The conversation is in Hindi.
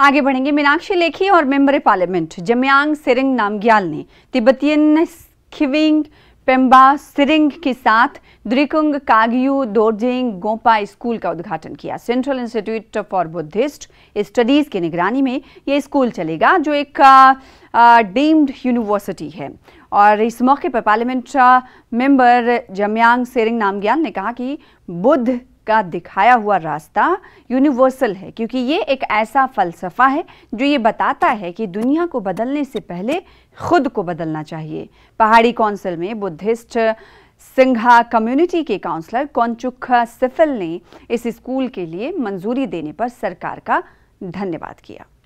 आगे बढ़ेंगे मीनाक्षी लेखी और मेंबर पार्लियामेंट जमयांग सिरिंग नामग्याल ने तिब्बतियन खिविंग पेम्बा सिरिंग के साथ द्रिकुंग कागयू दोर्जिंग गोपा स्कूल का उद्घाटन किया central institute for Buddhist studies की निगरानी में ये स्कूल चलेगा जो एक डीम्ड यूनिवर्सिटी है और इस मौके पर पार्लियामेंट मेंबर जमयांग सेरिंग नामग्याल ने कहा कि बुद्ध का दिखाया हुआ रास्ता यूनिवर्सल है क्योंकि ये एक ऐसा फलसफा है जो ये बताता है कि दुनिया को बदलने से पहले खुद को बदलना चाहिए पहाड़ी काउंसिल में बुद्धिस्ट सिंघा कम्युनिटी के काउंसलर कौनचुखा सिफल ने इस स्कूल के लिए मंजूरी देने पर सरकार का धन्यवाद किया